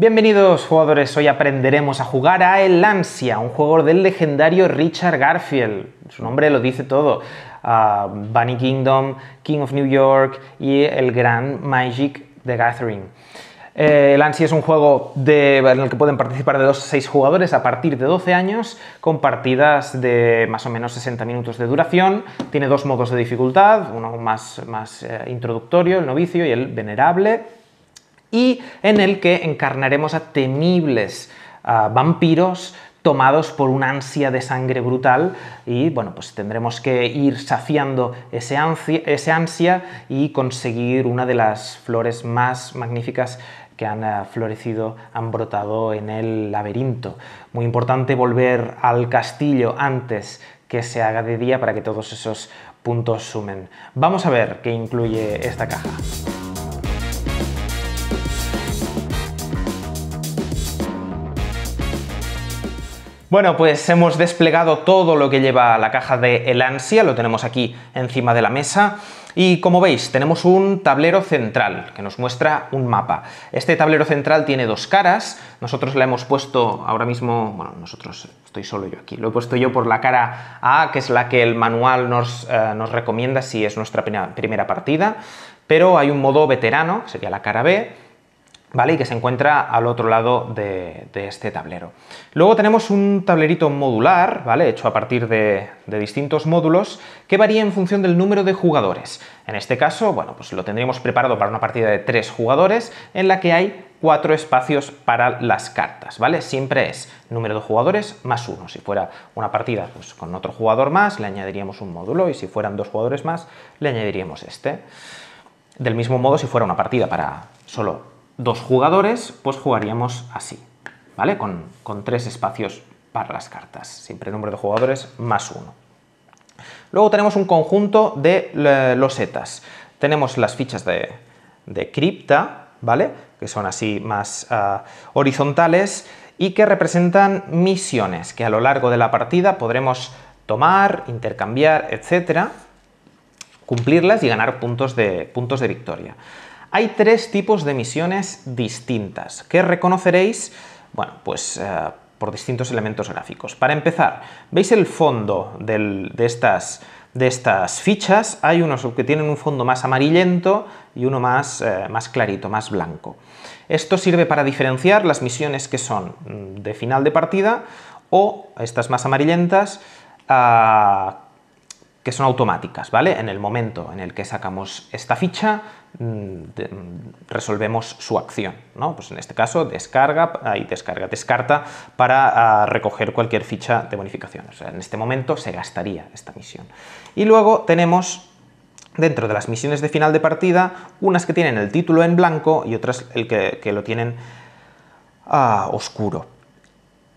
Bienvenidos jugadores, hoy aprenderemos a jugar a El Ansia, un juego del legendario Richard Garfield. Su nombre lo dice todo. Ah, Bunny Kingdom, King of New York y el gran Magic the Gathering. Eh, el Ansia es un juego en el que pueden participar de 2 a 6 jugadores a partir de 12 años, con partidas de más o menos 60 minutos de duración. Tiene dos modos de dificultad, uno más, más eh, introductorio, el novicio, y el venerable y en el que encarnaremos a temibles vampiros tomados por una ansia de sangre brutal y bueno, pues tendremos que ir saciando esa ese ansia y conseguir una de las flores más magníficas que han eh, florecido, han brotado en el laberinto. Muy importante volver al castillo antes que se haga de día para que todos esos puntos sumen. Vamos a ver qué incluye esta caja. Bueno, pues hemos desplegado todo lo que lleva la caja de El Ansia, lo tenemos aquí encima de la mesa. Y como veis, tenemos un tablero central que nos muestra un mapa. Este tablero central tiene dos caras. Nosotros la hemos puesto ahora mismo, bueno, nosotros estoy solo yo aquí, lo he puesto yo por la cara A, que es la que el manual nos, eh, nos recomienda si es nuestra primera partida. Pero hay un modo veterano, sería la cara B, ¿vale? Y que se encuentra al otro lado de, este tablero. Luego tenemos un tablerito modular, ¿vale? Hecho a partir de, distintos módulos que varía en función del número de jugadores. En este caso, bueno, pues lo tendríamos preparado para una partida de tres jugadores en la que hay cuatro espacios para las cartas, ¿vale? Siempre es número de jugadores más uno. Si fuera una partida pues, con otro jugador más, le añadiríamos un módulo y si fueran dos jugadores más, le añadiríamos este. Del mismo modo, si fuera una partida para solo dos jugadores, pues jugaríamos así, ¿vale? Con, tres espacios para las cartas, siempre número de jugadores más uno. Luego tenemos un conjunto de eh, losetas. Tenemos las fichas de, cripta, ¿vale? Que son así más ah, horizontales y que representan misiones que a lo largo de la partida podremos tomar, intercambiar, etcétera, cumplirlas y ganar puntos de, puntos de victoria. Hay tres tipos de misiones distintas que reconoceréis, bueno, pues eh, por distintos elementos gráficos. Para empezar, veis el fondo de, estas, fichas, hay unos que tienen un fondo más amarillento y uno más, eh, clarito, más blanco. Esto sirve para diferenciar las misiones que son mm, de final de partida o estas más amarillentas, que son automáticas, ¿vale? En el momento en el que sacamos esta ficha, mm, mm, resolvemos su acción, ¿no? Pues en este caso, descarga, ahí descarga, descarta para ah, recoger cualquier ficha de bonificación. O sea, en este momento se gastaría esta misión. Y luego tenemos dentro de las misiones de final de partida, unas que tienen el título en blanco y otras el que, lo tienen ah, oscuro.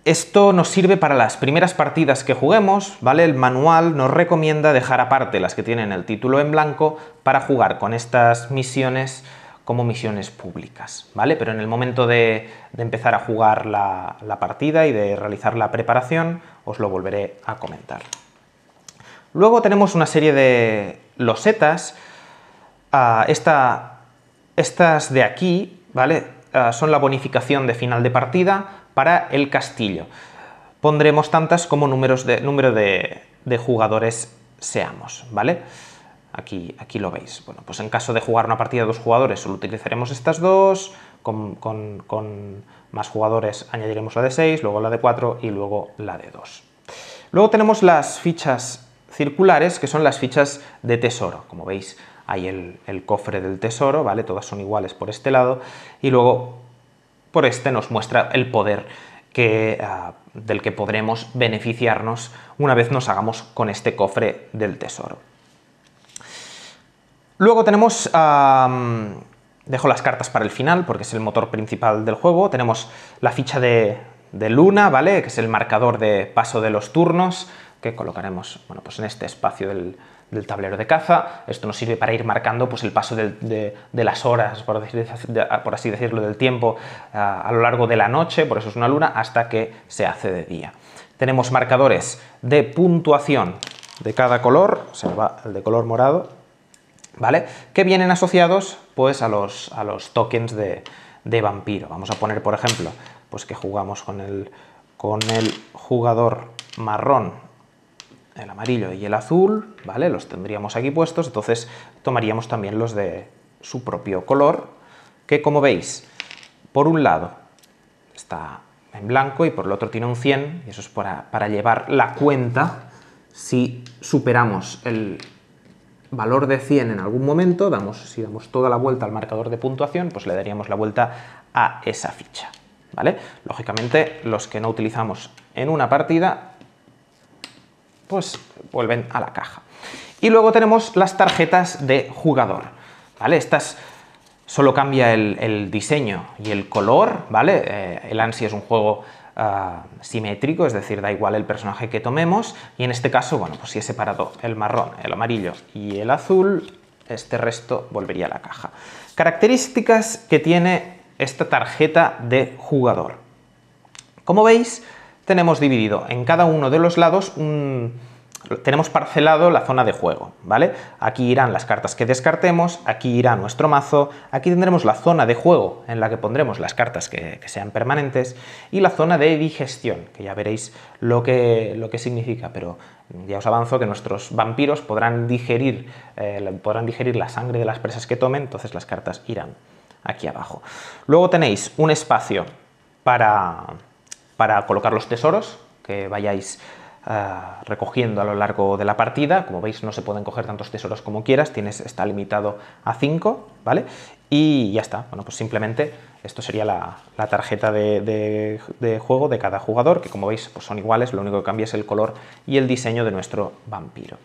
Esto nos sirve para las primeras partidas que juguemos, ¿vale? El manual nos recomienda dejar aparte las que tienen el título en blanco para jugar con estas misiones como misiones públicas, ¿vale? Pero en el momento de, empezar a jugar la, partida y de realizar la preparación, os lo volveré a comentar. Luego tenemos una serie de losetas. Ah, estas de aquí, ¿vale? Ah, son la bonificación de final de partida para el castillo. Pondremos tantas como números de, número de, jugadores seamos, ¿vale? Aquí, aquí, lo veis. Bueno, pues en caso de jugar una partida de dos jugadores, solo utilizaremos estas dos, con, más jugadores añadiremos la de seis, luego la de 4 y luego la de 2. Luego tenemos las fichas circulares, que son las fichas de tesoro. Como veis, hay el, el, cofre del tesoro, ¿vale? Todas son iguales por este lado. Y luego por este nos muestra el poder que, ah, del que podremos beneficiarnos una vez nos hagamos con este cofre del tesoro. Luego tenemos... dejo las cartas para el final porque es el motor principal del juego. Tenemos la ficha de, de luna, ¿vale? Que es el marcador de paso de los turnos que colocaremos bueno, pues en este espacio del, del tablero de caza. Esto nos sirve para ir marcando pues, el paso de, las horas, por, así decirlo, del tiempo a, lo largo de la noche, por eso es una luna, hasta que se hace de día. Tenemos marcadores de puntuación de cada color, se va el de color morado, ¿vale? Que vienen asociados pues, a, los, a los tokens de, de vampiro. Vamos a poner, por ejemplo, pues que jugamos con el, con el jugador marrón el amarillo y el azul, ¿vale? Los tendríamos aquí puestos, entonces tomaríamos también los de su propio color, que como veis, por un lado está en blanco y por el otro tiene un 100, y eso es para, llevar la cuenta. Si superamos el valor de 100 en algún momento, si damos toda la vuelta al marcador de puntuación, pues le daríamos la vuelta a esa ficha. ¿vale? Lógicamente, los que no utilizamos en una partida pues vuelven a la caja. Y luego tenemos las tarjetas de jugador, ¿vale? Estas solo cambia el, diseño y el color, ¿vale? Eh, el ANSI es un juego ah, simétrico, es decir, da igual el personaje que tomemos, y en este caso, bueno, pues si he separado el marrón, el amarillo y el azul, este resto volvería a la caja. Características que tiene esta tarjeta de jugador. Como veis, tenemos dividido en cada uno de los lados tenemos parcelado la zona de juego, ¿vale? Aquí irán las cartas que descartemos, aquí irá nuestro mazo, aquí tendremos la zona de juego en la que pondremos las cartas que, sean permanentes y la zona de digestión, que ya veréis lo que, lo que significa, pero ya os avanzo que nuestros vampiros podrán digerir, eh, podrán digerir la sangre de las presas que tomen, entonces las cartas irán aquí abajo. Luego tenéis un espacio para para colocar los tesoros que vayáis eh, recogiendo a lo largo de la partida. Como veis, no se pueden coger tantos tesoros como quieras, tienes, está limitado a 5, ¿vale? Y ya está. Bueno, pues simplemente esto sería la, tarjeta de, juego de cada jugador, que como veis pues son iguales, lo único que cambia es el color y el diseño de nuestro vampiro.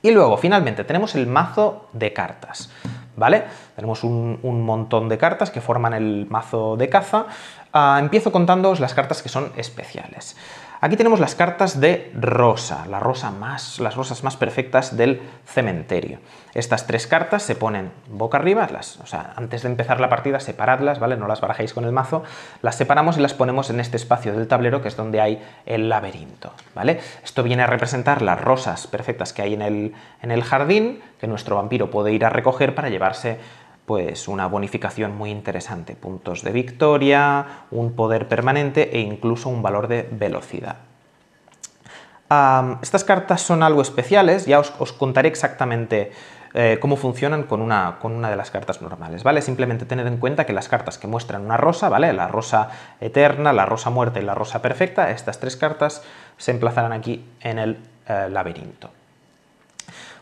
Y luego, finalmente, tenemos el mazo de cartas. ¿vale? Tenemos un, montón de cartas que forman el mazo de caza. Ah, empiezo contándoos las cartas que son especiales. Aquí tenemos las cartas de rosa, más, las rosas más perfectas del cementerio. Estas tres cartas se ponen boca arriba, las, o sea, antes de empezar la partida separadlas, ¿vale? No las barajéis con el mazo, las separamos y las ponemos en este espacio del tablero que es donde hay el laberinto, ¿vale? Esto viene a representar las rosas perfectas que hay en el, en el jardín, que nuestro vampiro puede ir a recoger para llevarse pues una bonificación muy interesante, puntos de victoria, un poder permanente e incluso un valor de velocidad. estas cartas son algo especiales, ya os, contaré exactamente eh, cómo funcionan con una, de las cartas normales, ¿vale? Simplemente tened en cuenta que las cartas que muestran una rosa, ¿vale? La rosa eterna, la rosa muerta y la rosa perfecta, estas tres cartas se emplazarán aquí en el eh, laberinto.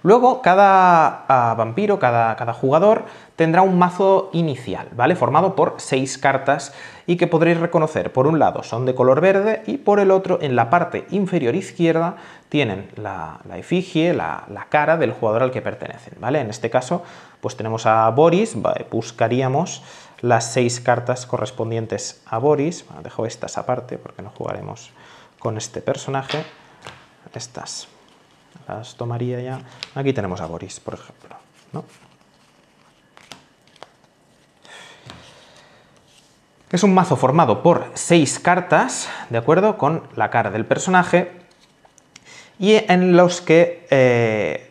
Luego, cada ah, vampiro, cada, jugador, tendrá un mazo inicial, ¿vale? Formado por seis cartas y que podréis reconocer. Por un lado son de color verde y por el otro, en la parte inferior izquierda, tienen la, efigie, la, cara del jugador al que pertenecen, ¿vale? En este caso, pues tenemos a Boris, buscaríamos las seis cartas correspondientes a Boris. dejo estas aparte porque no jugaremos con este personaje. Estas las tomaría ya. Aquí tenemos a Boris, por ejemplo. Es un mazo formado por seis cartas, ¿de acuerdo? Con la cara del personaje y en los que eh,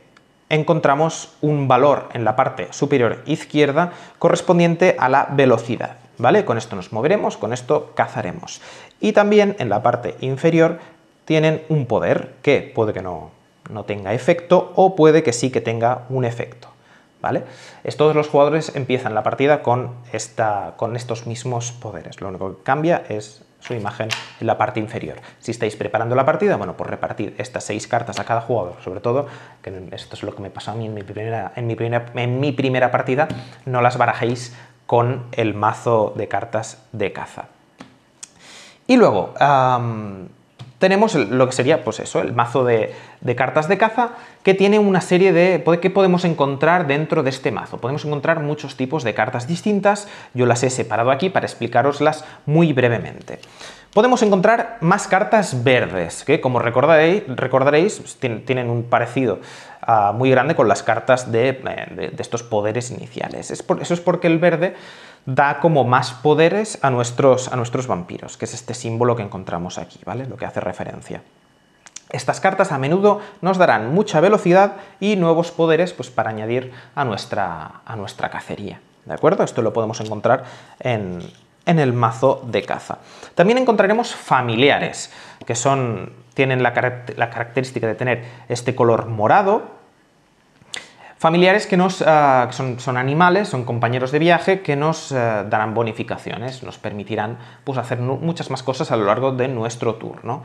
encontramos un valor en la parte superior izquierda correspondiente a la velocidad, ¿vale? Con esto nos moveremos, con esto cazaremos. Y también en la parte inferior tienen un poder que puede que no no tenga efecto o puede que sí que tenga un efecto. ¿Vale? Todos los jugadores empiezan la partida con, esta, con estos mismos poderes. Lo único que cambia es su imagen en la parte inferior. Si estáis preparando la partida, bueno, por pues repartir estas seis cartas a cada jugador, sobre todo, que esto es lo que me pasó a mí en mi primera, en mi primera, en mi primera partida, no las barajéis con el mazo de cartas de caza. Y luego, tenemos lo que sería, pues eso, el mazo de, cartas de caza, que tiene una serie de... ¿Qué podemos encontrar dentro de este mazo? Podemos encontrar muchos tipos de cartas distintas, yo las he separado aquí para explicaroslas muy brevemente. Podemos encontrar más cartas verdes, que como recordaréis, recordaréis pues, tienen un parecido ah, muy grande con las cartas de, eh, estos poderes iniciales. eso es porque el verde da como más poderes a nuestros, a nuestros vampiros, que es este símbolo que encontramos aquí, ¿vale? Lo que hace referencia. Estas cartas a menudo nos darán mucha velocidad y nuevos poderes pues, para añadir a nuestra, a nuestra cacería. ¿De acuerdo? Esto lo podemos encontrar en, el mazo de caza. También encontraremos familiares, que son, tienen la característica de tener este color morado, Familiares que nos, ah, son, animales, son compañeros de viaje que nos eh, darán bonificaciones, nos permitirán pues, hacer muchas más cosas a lo largo de nuestro tour. ¿no?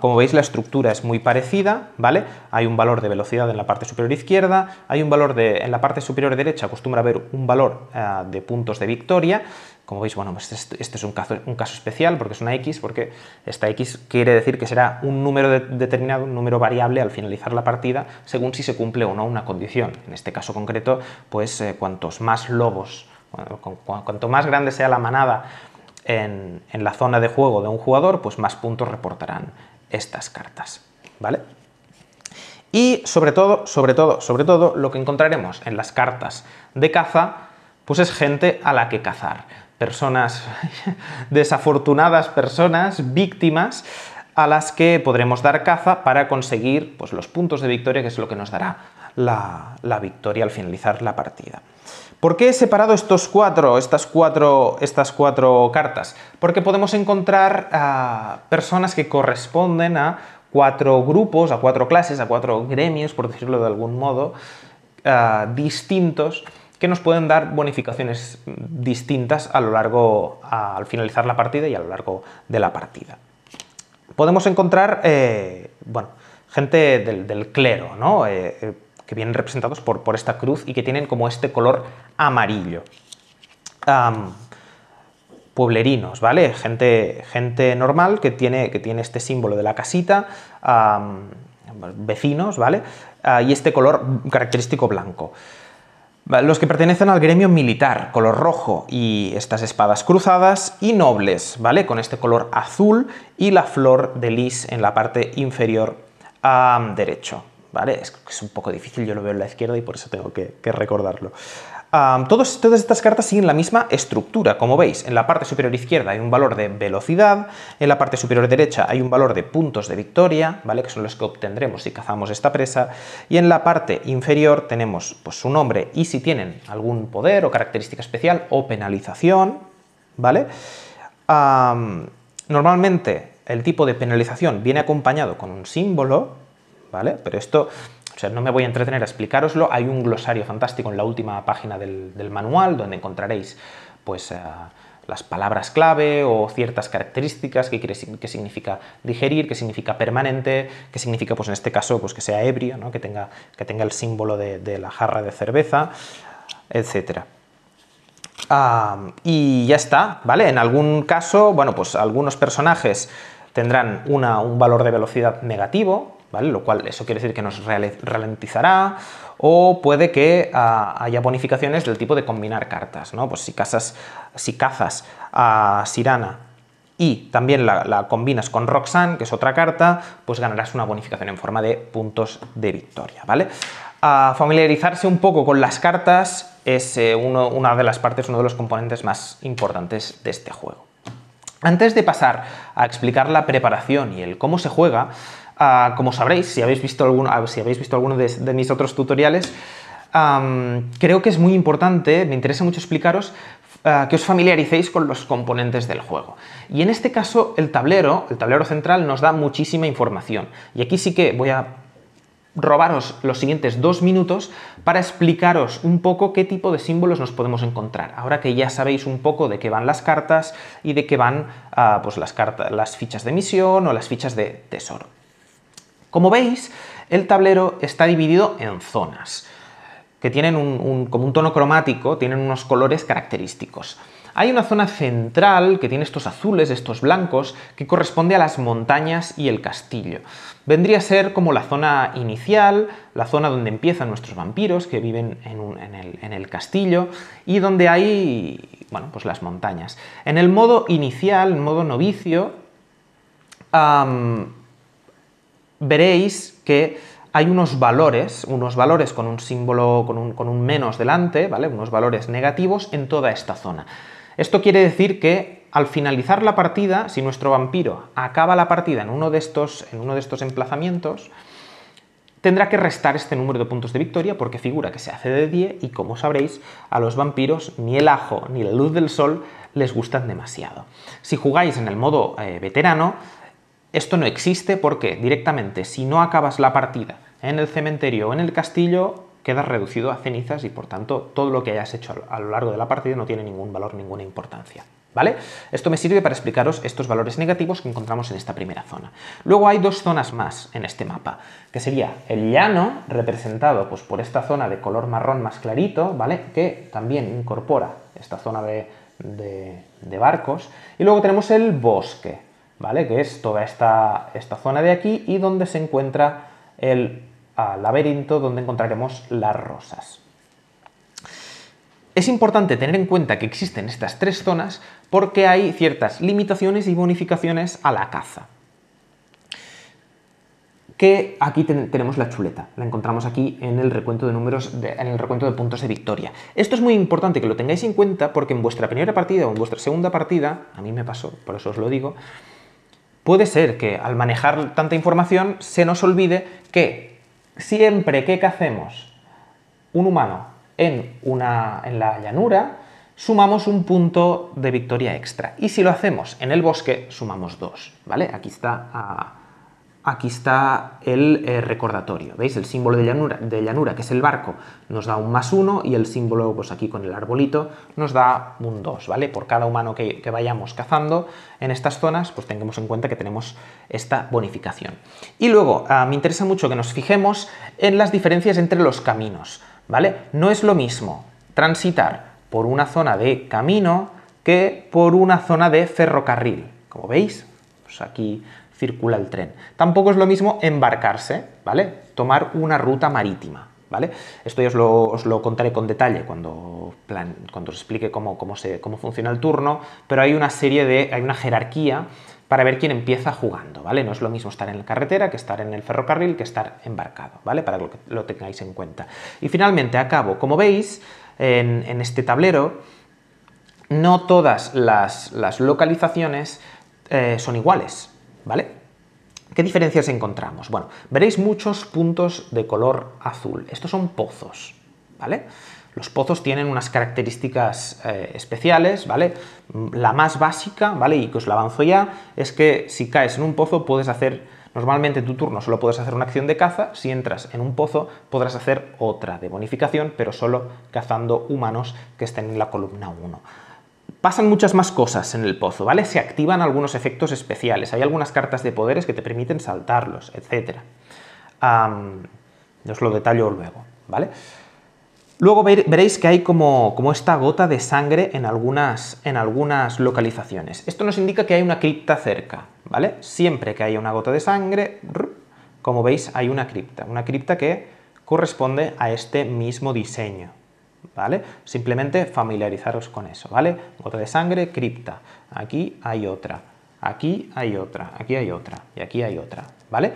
como veis, la estructura es muy parecida, ¿vale? Hay un valor de velocidad en la parte superior izquierda, hay un valor de, en la parte superior derecha, acostumbra haber un valor eh, de puntos de victoria. Como veis, bueno, este, es este un caso, un caso, especial porque es una X, porque esta X quiere decir que será un número determinado, un número variable al finalizar la partida, según si se cumple o no una condición. En este caso concreto, pues eh, cuantos más lobos, cuanto más grande sea la manada, en, la zona de juego de un jugador, pues más puntos reportarán estas cartas, ¿vale? Y sobre todo, sobre todo, sobre todo, lo que encontraremos en las cartas de caza, pues es gente a la que cazar. Personas, desafortunadas personas, víctimas, a las que podremos dar caza para conseguir pues, los puntos de victoria, que es lo que nos dará la victoria al finalizar la partida. ¿Por qué he separado estos cuatro, estas cuatro, estas cuatro cartas? Porque podemos encontrar personas que corresponden a cuatro grupos, a cuatro clases, a cuatro gremios, por decirlo de algún modo, distintos, que nos pueden dar bonificaciones distintas a lo largo, al finalizar la partida y a lo largo de la partida. Podemos encontrar, eh, bueno, gente del, clero, ¿no? Eh, eh, que vienen representados por, por esta cruz y que tienen como este color amarillo. pueblerinos, ¿vale? Gente, gente normal que tiene, que tiene este símbolo de la casita, vecinos, ¿vale? Ah, y este color característico blanco. Los que pertenecen al gremio militar, color rojo, y estas espadas cruzadas, y nobles, ¿vale? Con este color azul y la flor de lis en la parte inferior derecho. ¿vale? Es, es un poco difícil, yo lo veo en la izquierda y por eso tengo que, recordarlo. todas estas cartas siguen la misma estructura, como veis, en la parte superior izquierda hay un valor de velocidad, en la parte superior derecha hay un valor de puntos de victoria, ¿vale? que son los que obtendremos si cazamos esta presa, y en la parte inferior tenemos pues, su nombre y si tienen algún poder o característica especial o penalización. ¿vale? normalmente el tipo de penalización viene acompañado con un símbolo, pero esto, no me voy a entretener a explicaroslo. Hay un glosario fantástico en la última página del, manual donde encontraréis, pues... Eh, las palabras clave o ciertas características, qué, quiere, significa digerir, qué significa permanente, qué significa, pues en este caso, pues que sea ebrio, que, tenga, el símbolo de, la jarra de cerveza, etc. y ya está, ¿vale? En algún caso, bueno, pues algunos personajes tendrán un valor de velocidad negativo, lo cual, eso quiere decir que nos ralentizará o puede que ah, haya bonificaciones del tipo de combinar cartas, ¿no? Pues si, casas, si cazas a Sirana y también la, combinas con Roxanne, que es otra carta, pues ganarás una bonificación en forma de puntos de victoria, ¿vale? familiarizarse un poco con las cartas es eh, una de las partes, uno de los componentes más importantes de este juego. Antes de pasar a explicar la preparación y el cómo se juega, como sabréis, si habéis visto alguno, si habéis visto de, mis otros tutoriales, creo que es muy importante, me interesa mucho explicaros, ah, que os familiaricéis con los componentes del juego. Y en este caso, el tablero, el tablero central, nos da muchísima información. Y aquí sí que voy a robaros los siguientes dos minutos para explicaros un poco qué tipo de símbolos nos podemos encontrar. Ahora que ya sabéis un poco de qué van las cartas y de qué van ah, pues las fichas de misión o las fichas de tesoro. Como veis, el tablero está dividido en zonas, que tienen un, como un tono cromático, tienen unos colores característicos. Hay una zona central que tiene estos azules, estos blancos, que corresponde a las montañas y el castillo. Vendría a ser como la zona inicial, la zona donde empiezan nuestros vampiros que viven en, el, castillo y donde hay, bueno, pues las montañas. En el modo inicial, en modo novicio, veréis que hay unos valores, unos valores con un símbolo, con un, menos delante, ¿vale? unos valores negativos en toda esta zona. Esto quiere decir que al finalizar la partida, si nuestro vampiro acaba la partida en uno de estos, en uno de estos emplazamientos, tendrá que restar este número de puntos de victoria porque figura que se hace de 10 y como sabréis, a los vampiros ni el ajo ni la luz del sol les gustan demasiado. Si jugáis en el modo eh, veterano, esto no existe porque directamente si no acabas la partida en el cementerio o en el castillo, quedas reducido a cenizas y por tanto todo lo que hayas hecho a lo largo de la partida no tiene ningún valor, ninguna importancia. ¿Vale? Esto me sirve para explicaros estos valores negativos que encontramos en esta primera zona. Luego hay dos zonas más en este mapa, que sería el llano, representado pues, por esta zona de color marrón más clarito, ¿vale? que también incorpora esta zona de barcos, y luego tenemos el bosque, ¿vale? Que es toda esta, zona de aquí y donde se encuentra el ah, laberinto donde encontraremos las rosas. Es importante tener en cuenta que existen estas tres zonas porque hay ciertas limitaciones y bonificaciones a la caza. Que aquí tenemos la chuleta, la encontramos aquí en el recuento de números, en el recuento de puntos de victoria. Esto es muy importante que lo tengáis en cuenta porque en vuestra primera partida o en vuestra segunda partida, a mí me pasó, por eso os lo digo, puede ser que al manejar tanta información se nos olvide que siempre que cacemos un humano en, una, en la llanura, sumamos un punto de victoria extra. Y si lo hacemos en el bosque, sumamos dos. ¿Vale? Aquí está aquí está el eh, recordatorio. ¿Veis? El símbolo de llanura, de llanura, que es el barco, nos da un más uno y el símbolo, pues aquí con el arbolito, nos da un 2, ¿vale? Por cada humano que, vayamos cazando en estas zonas, pues tengamos en cuenta que tenemos esta bonificación. Y luego, ah, me interesa mucho que nos fijemos en las diferencias entre los caminos, ¿vale? No es lo mismo transitar por una zona de camino que por una zona de ferrocarril. Como veis, pues aquí circula el tren. Tampoco es lo mismo embarcarse, ¿vale? Tomar una ruta marítima. ¿Vale? Esto ya os lo, contaré con detalle cuando, cuando os explique cómo, cómo, funciona el turno, pero hay una serie de, hay una jerarquía para ver quién empieza jugando, ¿vale? No es lo mismo estar en la carretera que estar en el ferrocarril que estar embarcado, ¿vale? Para que lo, tengáis en cuenta. Y finalmente, a cabo, Como veis, en, este tablero, no todas las, localizaciones eh, son iguales, ¿vale? ¿Qué diferencias encontramos? Bueno, veréis muchos puntos de color azul. Estos son pozos, ¿vale? Los pozos tienen unas características eh, especiales, ¿vale? Mm, la más básica, ¿vale? Y que os la avanzo ya, es que si caes en un pozo puedes hacer, normalmente tu turno solo puedes hacer una acción de caza, si entras en un pozo podrás hacer otra de bonificación, pero solo cazando humanos que estén en la columna 1. Pasan muchas más cosas en el pozo, ¿vale? Se activan algunos efectos especiales, hay algunas cartas de poderes que te permiten saltarlos, etc. os lo detallo luego, ¿vale? Luego veréis que hay como, esta gota de sangre en algunas, en algunas localizaciones. Esto nos indica que hay una cripta cerca, ¿vale? Siempre que haya una gota de sangre, como veis, hay una cripta. Una cripta que corresponde a este mismo diseño, ¿vale? Simplemente familiarizaros con eso, ¿vale? Gota de sangre, cripta. Aquí hay otra, aquí hay otra, aquí hay otra y aquí hay otra, ¿vale?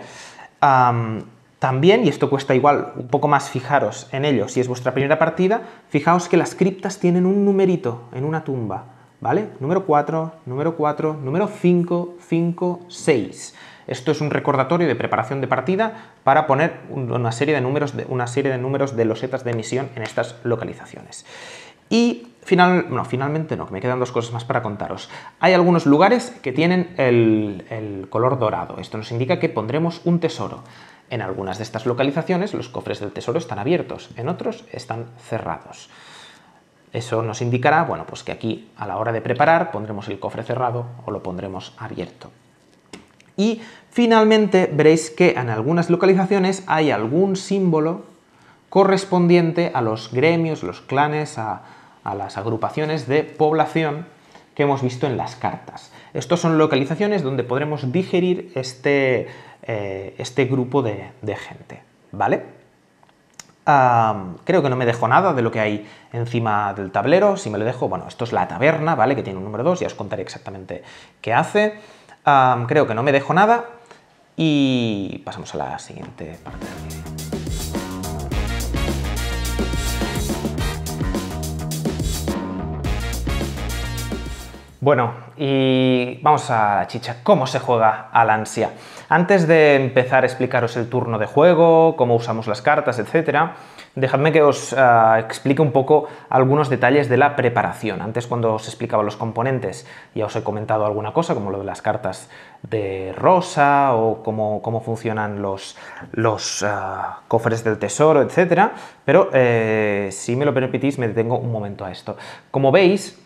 también, y esto cuesta igual un poco más fijaros en ello, si es vuestra primera partida, fijaos que las criptas tienen un numerito en una tumba, ¿vale? Número 4, número 4, número 5, 5, 6. Esto es un recordatorio de preparación de partida para poner una serie de números de, una serie de, números losetas de emisión en estas localizaciones. Y finalmente no, que me quedan dos cosas más para contaros. Hay algunos lugares que tienen el, el color dorado. Esto nos indica que pondremos un tesoro. En algunas de estas localizaciones los cofres del tesoro están abiertos, en otros están cerrados. Eso nos indicará, bueno, pues que aquí a la hora de preparar pondremos el cofre cerrado o lo pondremos abierto. Y finalmente veréis que en algunas localizaciones hay algún símbolo correspondiente a los gremios, los clanes, a, las agrupaciones de población que hemos visto en las cartas. Estos son localizaciones donde podremos digerir este, eh, este grupo de, gente, ¿vale? creo que no me dejo nada de lo que hay encima del tablero, si me lo dejo, bueno, esto es la taberna, ¿vale? Que tiene un número 2, ya os contaré exactamente qué hace creo que no me dejo nada y pasamos a la siguiente parte Bueno, y vamos a la chicha. ¿Cómo se juega al ansia? Antes de empezar a explicaros el turno de juego, cómo usamos las cartas, etcétera, Dejadme que os ah, explique un poco algunos detalles de la preparación. Antes cuando os explicaba los componentes ya os he comentado alguna cosa, como lo de las cartas de rosa o cómo, funcionan los, ah, cofres del tesoro, etc. Pero eh, si me lo permitís me detengo un momento a esto. Como veis,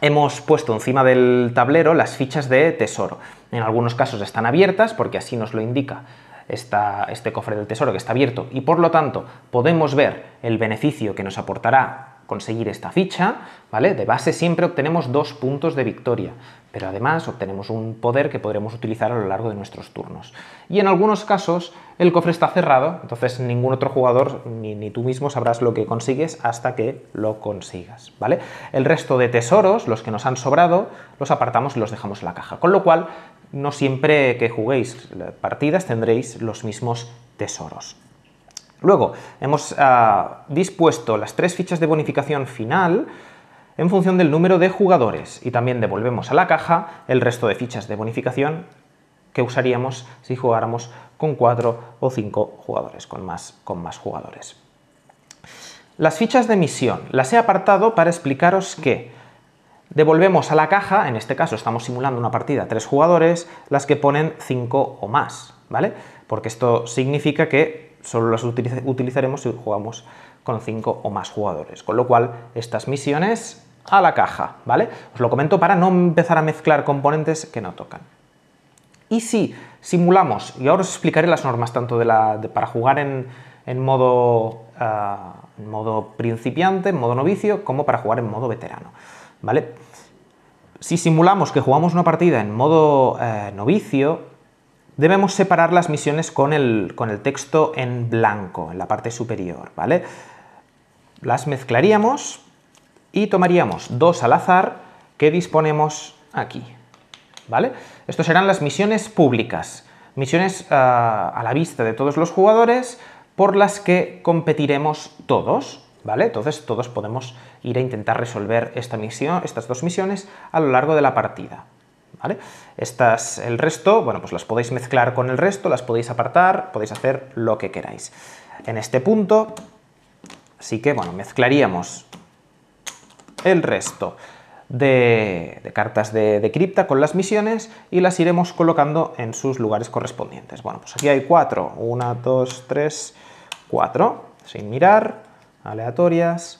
hemos puesto encima del tablero las fichas de tesoro. En algunos casos están abiertas porque así nos lo indica este cofre del tesoro que está abierto y por lo tanto podemos ver el beneficio que nos aportará conseguir esta ficha, ¿vale? De base siempre obtenemos dos puntos de victoria, pero además obtenemos un poder que podremos utilizar a lo largo de nuestros turnos. Y en algunos casos el cofre está cerrado, entonces ningún otro jugador ni, ni tú mismo sabrás lo que consigues hasta que lo consigas, ¿vale? El resto de tesoros, los que nos han sobrado, los apartamos y los dejamos en la caja, con lo cual no siempre que juguéis partidas tendréis los mismos tesoros. Luego, hemos ah, dispuesto las tres fichas de bonificación final en función del número de jugadores y también devolvemos a la caja el resto de fichas de bonificación que usaríamos si jugáramos con cuatro o cinco jugadores, con más, con más jugadores. Las fichas de misión. Las he apartado para explicaros que Devolvemos a la caja, en este caso estamos simulando una partida a tres jugadores, las que ponen cinco o más, ¿vale? Porque esto significa que solo las utilizaremos si jugamos con cinco o más jugadores. Con lo cual, estas misiones a la caja, ¿vale? Os lo comento para no empezar a mezclar componentes que no tocan. Y si simulamos, y ahora os explicaré las normas tanto para jugar en, modo, ah, en modo principiante, en modo novicio, como para jugar en modo veterano. ¿vale? Si simulamos que jugamos una partida en modo eh, novicio, debemos separar las misiones con el, texto en blanco, en la parte superior, ¿vale? Las mezclaríamos y tomaríamos dos al azar que disponemos aquí, ¿vale? Estas serán las misiones públicas, misiones eh, a la vista de todos los jugadores por las que competiremos todos, ¿vale? Entonces todos podemos ir a intentar resolver esta misión, estas dos misiones a lo largo de la partida. Estas, el resto, bueno, pues las podéis mezclar con el resto, las podéis apartar, podéis hacer lo que queráis. En este punto, sí que, bueno, mezclaríamos el resto de, cartas de, cripta con las misiones y las iremos colocando en sus lugares correspondientes. Bueno, pues aquí hay cuatro. Una, dos, tres, cuatro. Sin mirar, aleatorias,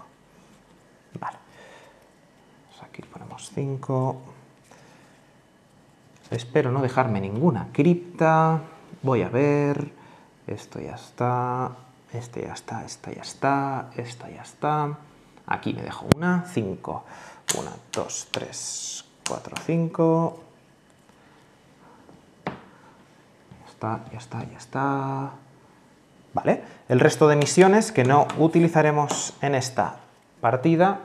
5. Espero no dejarme ninguna cripta. Voy a ver. Esto ya está. Este ya está. Esta ya está. Esta ya está. Aquí me dejo una. 5. 1, 2, 3, 4, 5. Ya está, ya está, ya está. Vale. El resto de misiones que no utilizaremos en esta partida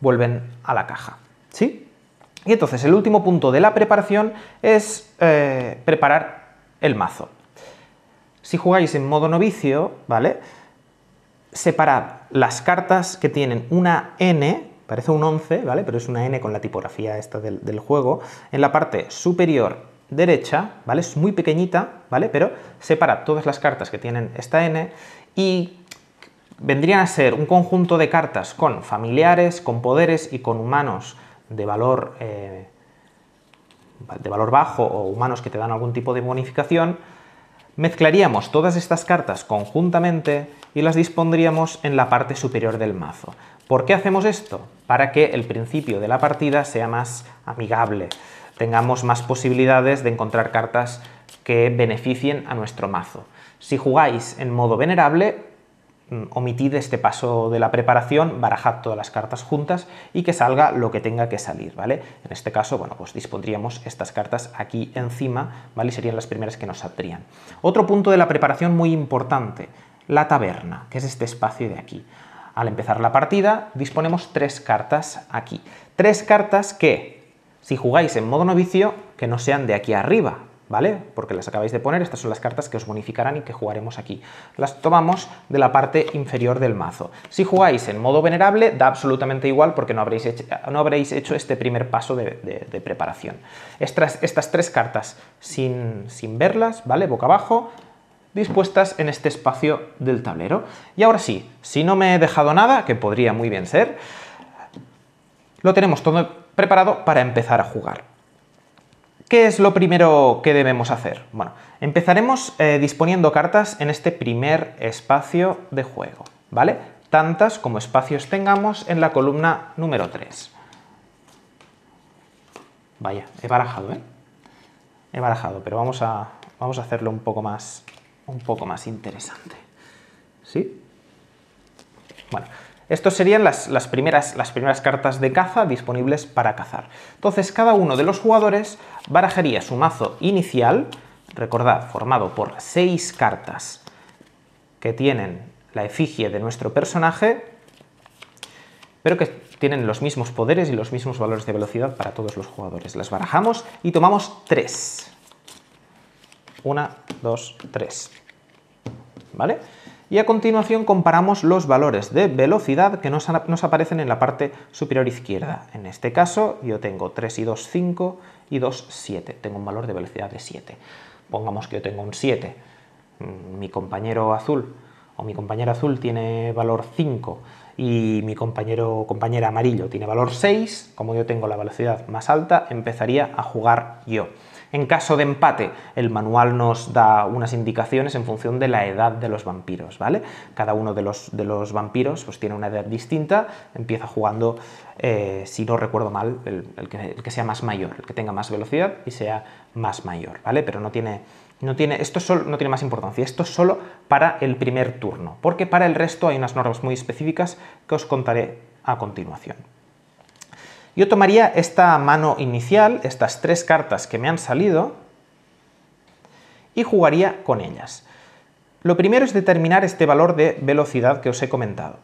vuelven a la caja. ¿Sí? Y entonces el último punto de la preparación es eh, preparar el mazo. Si jugáis en modo novicio, ¿vale? Separad las cartas que tienen una N, parece un 11, ¿vale? Pero es una N con la tipografía esta del, juego, en la parte superior derecha, ¿vale? Es muy pequeñita, ¿vale? Pero separa todas las cartas que tienen esta N y vendrían a ser un conjunto de cartas con familiares, con poderes y con humanos de valor, eh, de valor bajo o humanos que te dan algún tipo de bonificación, mezclaríamos todas estas cartas conjuntamente y las dispondríamos en la parte superior del mazo. ¿Por qué hacemos esto? Para que el principio de la partida sea más amigable, tengamos más posibilidades de encontrar cartas que beneficien a nuestro mazo. Si jugáis en modo venerable, Mm, omitid este paso de la preparación, barajad todas las cartas juntas y que salga lo que tenga que salir, ¿vale? En este caso, bueno, pues dispondríamos estas cartas aquí encima, ¿vale? Y serían las primeras que nos saldrían. Otro punto de la preparación muy importante, la taberna, que es este espacio de aquí. Al empezar la partida, disponemos tres cartas aquí. Tres cartas que, si jugáis en modo novicio, que no sean de aquí arriba, ¿vale? Porque las acabáis de poner, estas son las cartas que os bonificarán y que jugaremos aquí. Las tomamos de la parte inferior del mazo. Si jugáis en modo venerable, da absolutamente igual porque no habréis hecho, no habréis hecho este primer paso de, preparación. Estas, estas, tres cartas, sin, sin verlas, ¿vale? Boca abajo, dispuestas en este espacio del tablero. Y ahora sí, si no me he dejado nada, que podría muy bien ser, lo tenemos todo preparado para empezar a jugar. ¿Qué es lo primero que debemos hacer? Bueno, empezaremos eh, disponiendo cartas en este primer espacio de juego, ¿vale? Tantas como espacios tengamos en la columna número 3. Vaya, he barajado, ¿eh? He barajado, pero vamos a, vamos a hacerlo un poco más, un poco más interesante. ¿Sí? Bueno, estas serían las, primeras, las primeras cartas de caza disponibles para cazar. Entonces, cada uno de los jugadores barajaría su mazo inicial, recordad, formado por seis cartas que tienen la efigie de nuestro personaje, pero que tienen los mismos poderes y los mismos valores de velocidad para todos los jugadores. Las barajamos y tomamos tres. Una, dos, tres. ¿Vale? y a continuación comparamos los valores de velocidad que nos, aparecen en la parte superior izquierda. En este caso yo tengo 3 y 2, 5 y 2, 7. Tengo un valor de velocidad de 7. Pongamos que yo tengo un 7. Mm, mi compañero azul o mi compañera azul tiene valor 5 y mi compañero o compañera amarillo tiene valor 6, como yo tengo la velocidad más alta, empezaría a jugar yo. En caso de empate, el manual nos da unas indicaciones en función de la edad de los vampiros, ¿vale? Cada uno de los, de los vampiros pues, tiene una edad distinta, empieza jugando, eh, si no recuerdo mal, el, que, sea más mayor, el que tenga más velocidad y sea más mayor, ¿vale? Pero no tiene... esto no tiene más importancia, esto es solo para el primer turno, porque para el resto hay unas normas muy específicas que os contaré a continuación. Yo tomaría esta mano inicial, estas tres cartas que me han salido, y jugaría con ellas. Lo primero es determinar este valor de velocidad que os he comentado.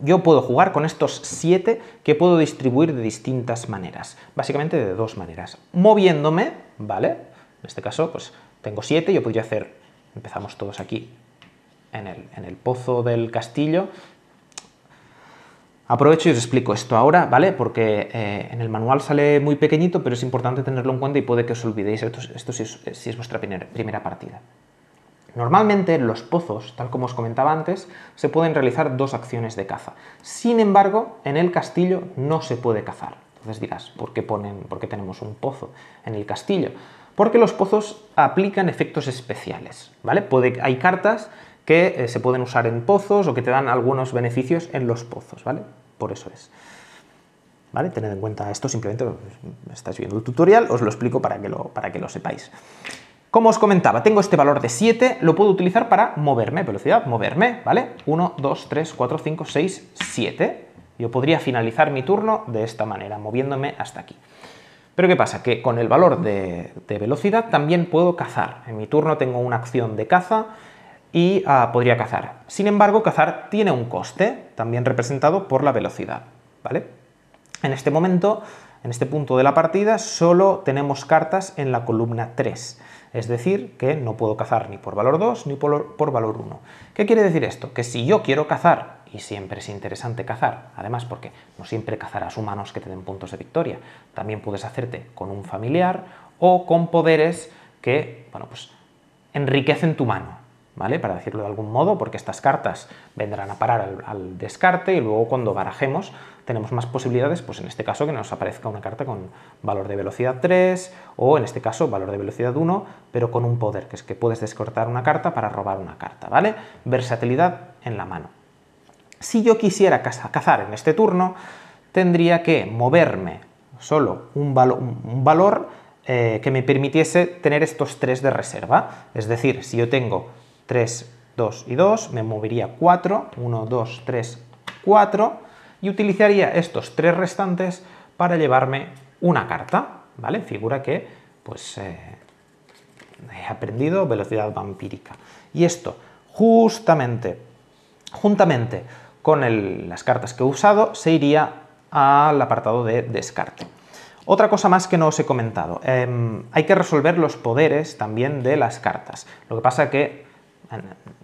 Yo puedo jugar con estos siete que puedo distribuir de distintas maneras, básicamente de dos maneras. Moviéndome, ¿vale? En este caso, pues tengo siete, yo podría hacer, empezamos todos aquí en el, en el pozo del castillo, Aprovecho y os explico esto ahora, ¿vale? Porque eh, en el manual sale muy pequeñito, pero es importante tenerlo en cuenta y puede que os olvidéis esto, si, es, vuestra primera partida. Normalmente los pozos, tal como os comentaba antes, se pueden realizar dos acciones de caza. Sin embargo, en el castillo no se puede cazar. Entonces dirás, ¿por qué, ponen, qué tenemos un pozo en el castillo? Porque los pozos aplican efectos especiales, ¿vale? Puede, hay cartas que eh, se pueden usar en pozos o que te dan algunos beneficios en los pozos, ¿vale? Por eso es. ¿Vale? Tened en cuenta esto, simplemente pues, estáis viendo el tutorial, os lo explico para que lo, para que lo sepáis. Como os comentaba, tengo este valor de 7, lo puedo utilizar para moverme, velocidad, moverme, ¿vale? 1, 2, 3, 4, 5, 6, 7. Yo podría finalizar mi turno de esta manera, moviéndome hasta aquí. Pero ¿qué pasa? Que con el valor de velocidad también puedo cazar. En mi turno tengo una acción de caza y ah, podría cazar. Sin embargo, cazar tiene un coste, también representado por la velocidad, ¿vale? En este momento, en este punto de la partida, solo tenemos cartas en la columna 3, es decir, que no puedo cazar ni por valor 2 ni por, valor 1. ¿Qué quiere decir esto? Que si yo quiero cazar y siempre es interesante cazar, además porque no siempre cazarás humanos que te den puntos de victoria, también puedes hacerte con un familiar o con poderes que, bueno, pues enriquecen tu mano, ¿vale? Para decirlo de algún modo, porque estas cartas vendrán a parar al, descarte y luego cuando barajemos tenemos más posibilidades, pues en este caso que nos aparezca una carta con valor de velocidad 3 o en este caso valor de velocidad 1, pero con un poder, que es que puedes descortar una carta para robar una carta, ¿vale? Versatilidad en la mano. Si yo quisiera cazar en este turno, tendría que moverme solo un, valor eh, que me permitiese tener estos tres de reserva. Es decir, si yo tengo 3, 2 y 2, me movería 4, 1, 2, 3, 4, y utilizaría estos tres restantes para llevarme una carta, ¿vale? Figura que, pues, eh, he aprendido velocidad vampírica. Y esto, justamente, juntamente con las cartas que he usado, se iría al apartado de descarte. Otra cosa más que no os he comentado, em, hay que resolver los poderes también de las cartas. Lo que pasa que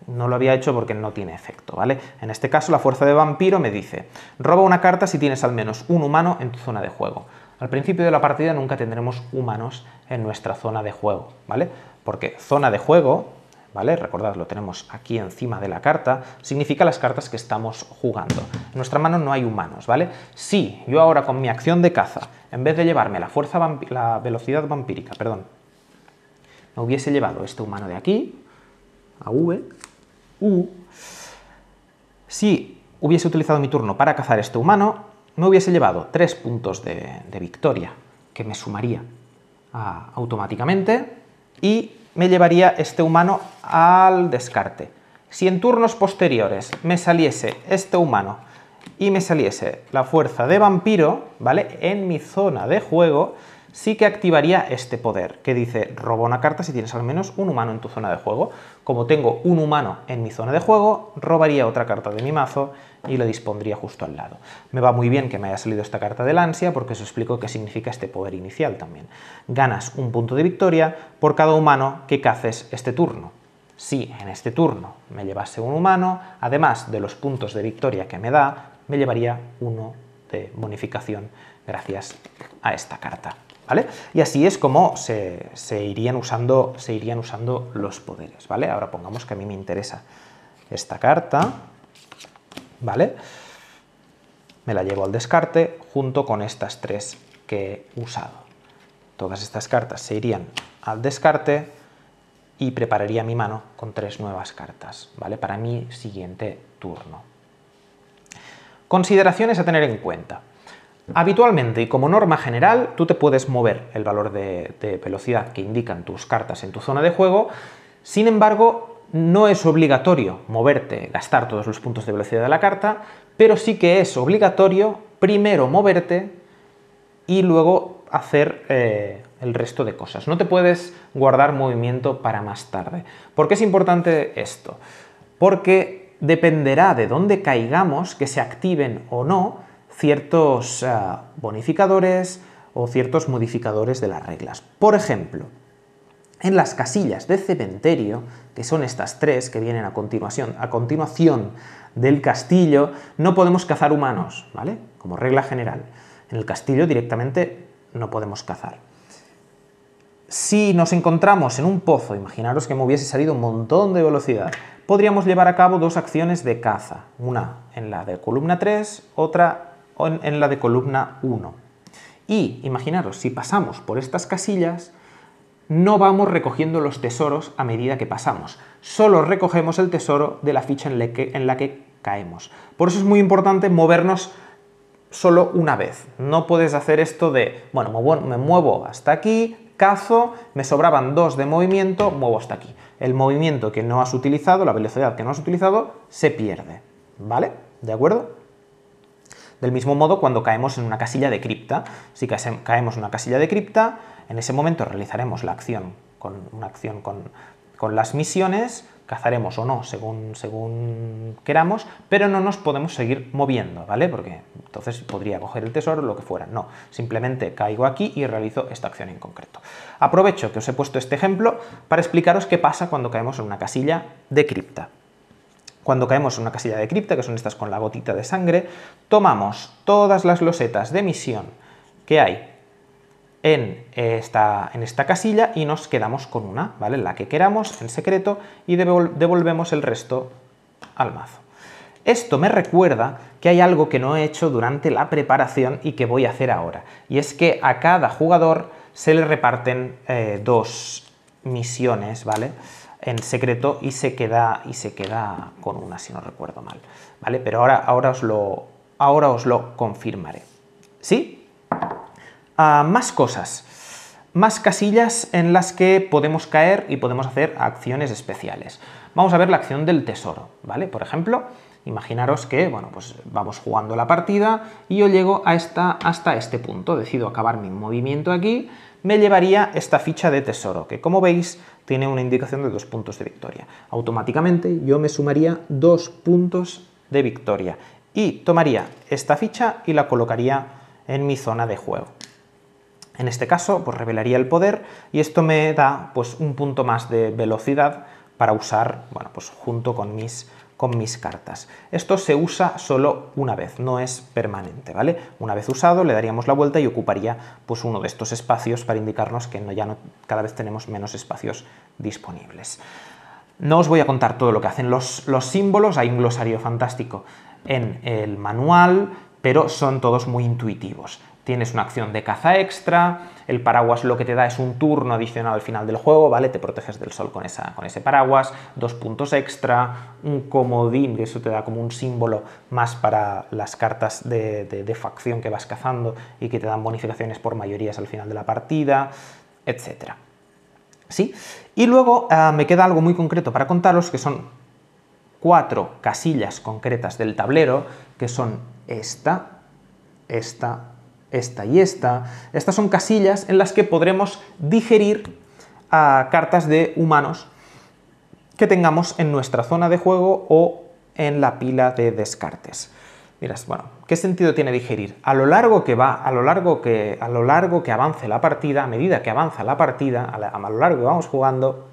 no lo había hecho porque no tiene efecto, ¿vale? En este caso la fuerza de vampiro me dice, roba una carta si tienes al menos un humano en tu zona de juego. Al principio de la partida nunca tendremos humanos en nuestra zona de juego, ¿vale? Porque zona de juego, ¿vale? Recordad, lo tenemos aquí encima de la carta, significa las cartas que estamos jugando. En nuestra mano no hay humanos, ¿vale? Si yo ahora con mi acción de caza, en vez de llevarme la, fuerza la velocidad vampírica, perdón, me hubiese llevado este humano de aquí, a V, U, si hubiese utilizado mi turno para cazar este humano, me hubiese llevado 3 puntos de, victoria, que me sumaría automáticamente, y me llevaría este humano al descarte. Si en turnos posteriores me saliese este humano y me saliese la fuerza de vampiro, ¿vale? En mi zona de juego, sí que activaría este poder que dice roba una carta si tienes al menos un humano en tu zona de juego. Como tengo un humano en mi zona de juego, robaría otra carta de mi mazo y la dispondría justo al lado. Me va muy bien que me haya salido esta carta del ansia porque eso explico qué significa este poder inicial también. Ganas un punto de victoria por cada humano que caces este turno. Si en este turno me llevase un humano, además de los puntos de victoria que me da, me llevaría uno de bonificación gracias a esta carta. Y así es como se, irían usando, se irían usando los poderes, Ahora pongamos que a mí me interesa esta carta, ¿vale? Me la llevo al descarte junto con estas tres que he usado. Todas estas cartas se irían al descarte y prepararía mi mano con tres nuevas cartas, ¿vale? Para mi siguiente turno. Consideraciones a tener en cuenta. Habitualmente y como norma general, tú te puedes mover el valor de, velocidad que indican tus cartas en tu zona de juego, sin embargo, no es obligatorio moverte, gastar todos los puntos de velocidad de la carta, pero sí que es obligatorio primero moverte y luego hacer eh, el resto de cosas. No te puedes guardar movimiento para más tarde. ¿Por qué es importante esto? Porque dependerá de dónde caigamos, que se activen o no, ciertos ah, bonificadores o ciertos modificadores de las reglas. Por ejemplo, en las casillas de cementerio, que son estas tres que vienen a continuación, a continuación del castillo, no podemos cazar humanos, ¿vale? Como regla general. En el castillo directamente no podemos cazar. Si nos encontramos en un pozo, imaginaros que me hubiese salido un montón de velocidad, podríamos llevar a cabo dos acciones de caza, una en la de columna 3, otra en, en la de columna 1. Y imaginaros, si pasamos por estas casillas, no vamos recogiendo los tesoros a medida que pasamos, solo recogemos el tesoro de la ficha en la que, en la que caemos. Por eso es muy importante movernos solo una vez. No puedes hacer esto de, bueno, me muevo hasta aquí, cazo, me sobraban dos de movimiento, muevo hasta aquí. El movimiento que no has utilizado, la velocidad que no has utilizado, se pierde. ¿Vale? ¿De acuerdo? Del mismo modo, cuando caemos en una casilla de cripta, si caemos en una casilla de cripta, en ese momento realizaremos la acción, con una acción con, las misiones, cazaremos o no según, según queramos, pero no nos podemos seguir moviendo, ¿vale? Porque entonces podría coger el tesoro, lo que fuera. No, simplemente caigo aquí y realizo esta acción en concreto. Aprovecho que os he puesto este ejemplo para explicaros qué pasa cuando caemos en una casilla de cripta. Cuando caemos en una casilla de cripta, que son estas con la gotita de sangre, tomamos todas las losetas de misión que hay en esta, en esta casilla y nos quedamos con una, ¿vale? La que queramos en secreto y devolvemos el resto al mazo. Esto me recuerda que hay algo que no he hecho durante la preparación y que voy a hacer ahora. Y es que a cada jugador se le reparten eh, dos misiones, ¿vale? en secreto y se queda, y se queda con una, si no recuerdo mal. ¿Vale? Pero ahora, ahora, os, lo, ahora os lo confirmaré. ¿Sí? Ah, más cosas. Más casillas en las que podemos caer y podemos hacer acciones especiales. Vamos a ver la acción del tesoro, ¿vale? Por ejemplo, imaginaros que, bueno, pues vamos jugando la partida y yo llego a esta, hasta este punto. Decido acabar mi movimiento aquí, me llevaría esta ficha de tesoro, que como veis tiene una indicación de dos puntos de victoria. Automáticamente yo me sumaría dos puntos de victoria y tomaría esta ficha y la colocaría en mi zona de juego. En este caso, pues revelaría el poder y esto me da pues un punto más de velocidad para usar, bueno, pues junto con mis con mis cartas. Esto se usa solo una vez, no es permanente, ¿vale? Una vez usado le daríamos la vuelta y ocuparía pues uno de estos espacios para indicarnos que ya no, cada vez tenemos menos espacios disponibles. No os voy a contar todo lo que hacen los símbolos, hay un glosario fantástico en el manual, pero son todos muy intuitivos tienes una acción de caza extra, el paraguas lo que te da es un turno adicional al final del juego, ¿vale? Te proteges del sol con, esa, con ese paraguas, dos puntos extra, un comodín, que eso te da como un símbolo más para las cartas de, facción que vas cazando y que te dan bonificaciones por mayorías al final de la partida, etc. ¿Sí? Y luego ah, me queda algo muy concreto para contaros, que son cuatro casillas concretas del tablero, que son esta, esta, esta y esta. Estas son casillas en las que podremos digerir ah, cartas de humanos que tengamos en nuestra zona de juego o en la pila de descartes. Miras, bueno, ¿qué sentido tiene digerir? A lo largo que va, a lo largo que, a lo largo que avance la partida, a medida que avanza la partida, a, a lo largo que vamos jugando,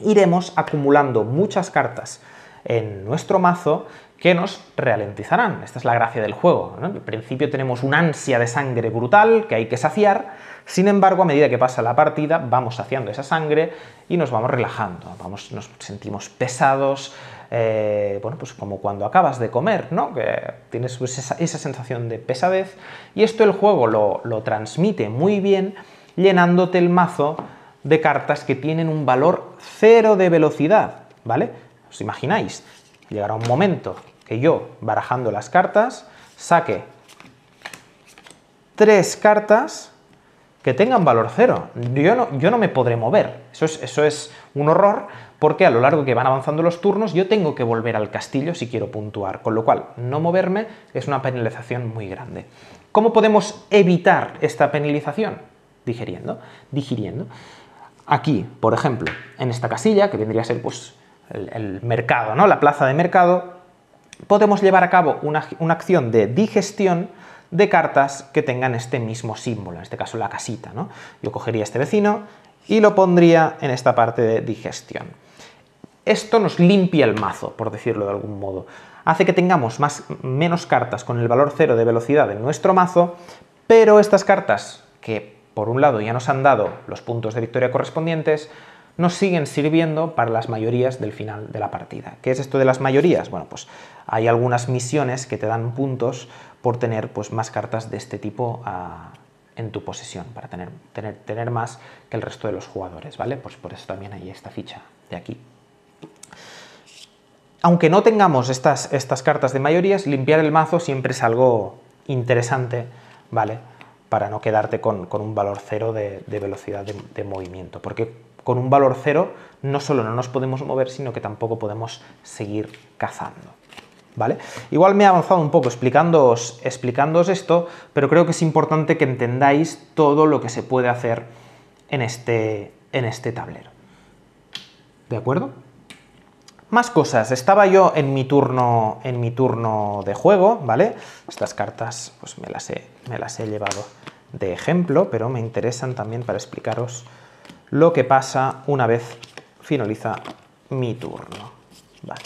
iremos acumulando muchas cartas en nuestro mazo que nos ralentizarán. Esta es la gracia del juego. Al principio tenemos una ansia de sangre brutal que hay que saciar, sin embargo, a medida que pasa la partida, vamos saciando esa sangre y nos vamos relajando, vamos, nos sentimos pesados, eh, bueno, pues como cuando acabas de comer, ¿no? Que tienes pues esa, sensación de pesadez y esto el juego lo, lo transmite muy bien llenándote el mazo de cartas que tienen un valor cero de velocidad, ¿vale? ¿Os imagináis? Llegará un momento yo, barajando las cartas, saque tres cartas que tengan valor cero. Yo no, yo no me podré mover. Eso es, eso es un horror porque a lo largo que van avanzando los turnos yo tengo que volver al castillo si quiero puntuar, con lo cual no moverme es una penalización muy grande. ¿Cómo podemos evitar esta penalización? Digiriendo, digiriendo. Aquí, por ejemplo, en esta casilla, que vendría a ser pues, el, el mercado, ¿no? la plaza de mercado, podemos llevar a cabo una, acción de digestión de cartas que tengan este mismo símbolo, en este caso la casita. ¿no? Yo cogería este vecino y lo pondría en esta parte de digestión. Esto nos limpia el mazo, por decirlo de algún modo. Hace que tengamos más, menos cartas con el valor cero de velocidad en nuestro mazo, pero estas cartas, que por un lado ya nos han dado los puntos de victoria correspondientes, nos siguen sirviendo para las mayorías del final de la partida. ¿Qué es esto de las mayorías? Bueno, pues hay algunas misiones que te dan puntos por tener pues, más cartas de este tipo ah, en tu posesión, para tener, tener, más que el resto de los jugadores, ¿vale? Pues por eso también hay esta ficha de aquí aunque no tengamos estas, estas, cartas de mayorías, limpiar el mazo siempre es algo interesante, ¿vale? Para no quedarte con, un valor cero de, velocidad de, movimiento. Porque con un valor cero no solo no nos podemos mover, sino que tampoco podemos seguir cazando. ¿Vale? Igual me he avanzado un poco explicándoos, esto, pero creo que es importante que entendáis todo lo que se puede hacer en este, en este tablero. ¿De acuerdo? Más cosas. Estaba yo en mi turno, en mi turno de juego, ¿vale? Estas cartas pues me las he llevado de ejemplo, pero me interesan también para explicaros lo que pasa una vez finaliza mi turno. Vale.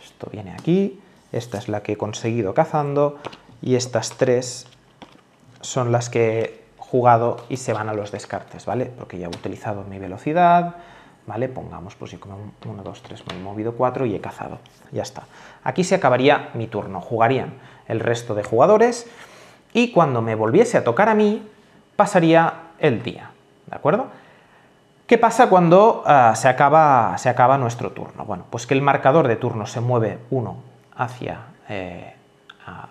Esto viene aquí, esta es la que he conseguido cazando y estas tres son las que he jugado y se van a los descartes, ¿vale? Porque ya he utilizado mi velocidad, ¿vale? Pongamos, pues yo como 1, 2, 3, me he movido 4 y he cazado. Ya está. Aquí se acabaría mi turno. Jugarían el resto de jugadores y cuando me volviese a tocar a mí, pasaría el día, ¿de acuerdo? ¿Qué pasa cuando ah, se, acaba, se, acaba, nuestro turno? Bueno, pues que el marcador de turno se mueve uno hacia, eh,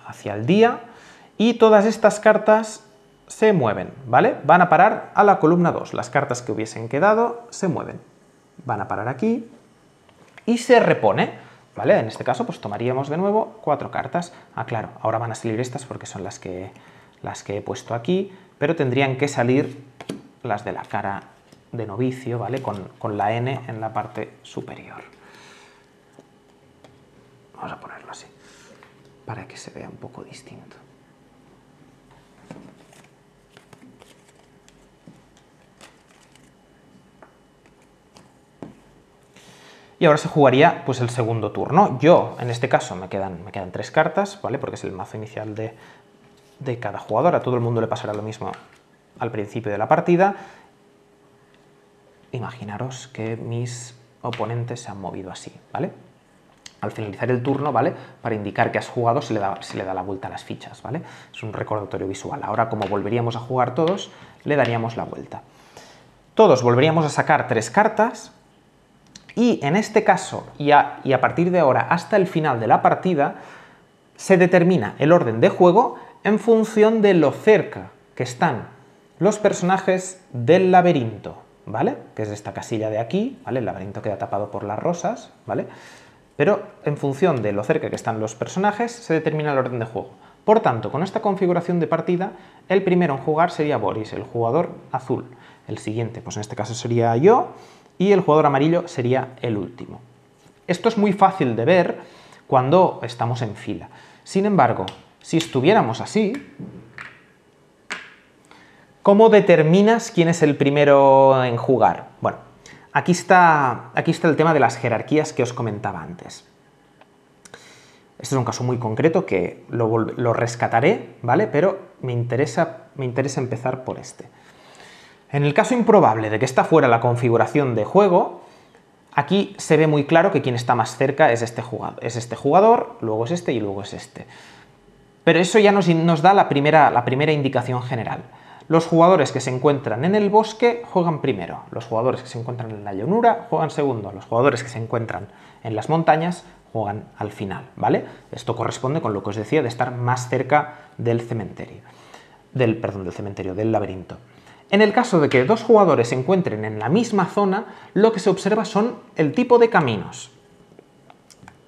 hacia el día y todas estas cartas se mueven, ¿vale? Van a parar a la columna 2. Las cartas que hubiesen quedado se mueven. Van a parar aquí y se repone, ¿vale? En este caso, pues tomaríamos de nuevo cuatro cartas. Ah, claro, ahora van a salir estas porque son las que, las que he puesto aquí, pero tendrían que salir las de la cara de novicio, ¿vale? Con, la N en la parte superior. Vamos a ponerlo así, para que se vea un poco distinto. Y ahora se jugaría pues, el segundo turno. Yo, en este caso, me quedan, me quedan tres cartas, ¿vale? Porque es el mazo inicial de, de cada jugador. A todo el mundo le pasará lo mismo al principio de la partida imaginaros que mis oponentes se han movido así, ¿vale? Al finalizar el turno, ¿vale? Para indicar que has jugado se le, da, la vuelta a las fichas, ¿vale? Es un recordatorio visual. Ahora, como volveríamos a jugar todos, le daríamos la vuelta. Todos volveríamos a sacar tres cartas y en este caso, y a partir de ahora hasta el final de la partida, se determina el orden de juego en función de lo cerca que están los personajes del laberinto. ¿vale? Que es esta casilla de aquí, ¿vale? El laberinto queda tapado por las rosas, ¿vale? Pero en función de lo cerca que están los personajes, se determina el orden de juego. Por tanto, con esta configuración de partida, el primero en jugar sería Boris, el jugador azul. El siguiente, pues en este caso sería yo, y el jugador amarillo sería el último. Esto es muy fácil de ver cuando estamos en fila. Sin embargo, si estuviéramos así, ¿Cómo determinas quién es el primero en jugar? Bueno, aquí está, aquí está el tema de las jerarquías que os comentaba antes. Este es un caso muy concreto que lo, rescataré, ¿vale? Pero me interesa, me interesa empezar por este. En el caso improbable de que está fuera la configuración de juego, aquí se ve muy claro que quien está más cerca es este jugador, es este jugador luego es este y luego es este. Pero eso ya nos, nos da la primera, la primera indicación general. Los jugadores que se encuentran en el bosque juegan primero, los jugadores que se encuentran en la llanura juegan segundo, los jugadores que se encuentran en las montañas juegan al final, ¿vale? Esto corresponde con lo que os decía de estar más cerca del cementerio, del, perdón, del cementerio, del laberinto. En el caso de que dos jugadores se encuentren en la misma zona, lo que se observa son el tipo de caminos.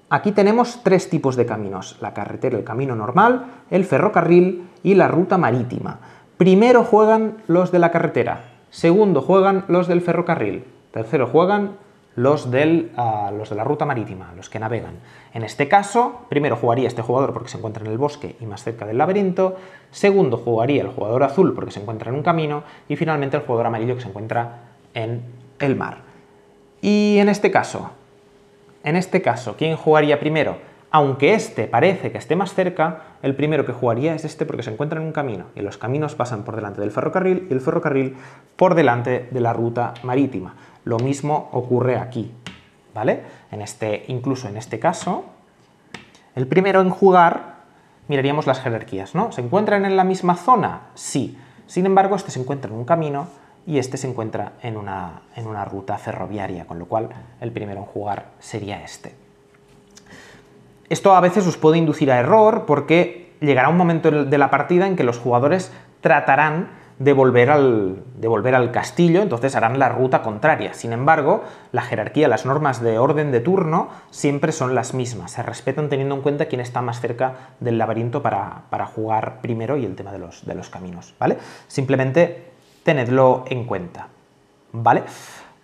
Aquí tenemos tres tipos de caminos, la carretera, el camino normal, el ferrocarril y la ruta marítima. Primero juegan los de la carretera, segundo juegan los del ferrocarril, tercero juegan los, ah, los de la ruta marítima, los que navegan. En este caso, primero jugaría este jugador porque se encuentra en el bosque y más cerca del laberinto, segundo jugaría el jugador azul porque se encuentra en un camino y finalmente el jugador amarillo que se encuentra en el mar. Y en este caso, en este caso, ¿quién jugaría primero? Aunque este parece que esté más cerca, el primero que jugaría es este porque se encuentra en un camino y los caminos pasan por delante del ferrocarril y el ferrocarril por delante de la ruta marítima. Lo mismo ocurre aquí, ¿vale? En este, incluso en este caso, el primero en jugar miraríamos las jerarquías, ¿no? ¿Se encuentran en la misma zona? Sí. Sin embargo, este se encuentra en un camino y este se encuentra en una, en una ruta ferroviaria, con lo cual el primero en jugar sería este. Esto a veces os puede inducir a error porque llegará un momento de la partida en que los jugadores tratarán de volver, al, al castillo, entonces harán la ruta contraria. Sin embargo, la jerarquía, las normas de orden de turno siempre son las mismas. Se respetan teniendo en cuenta quién está más cerca del laberinto para, jugar primero y el tema de los, de los caminos. ¿vale? Simplemente tenedlo en cuenta. ¿Vale?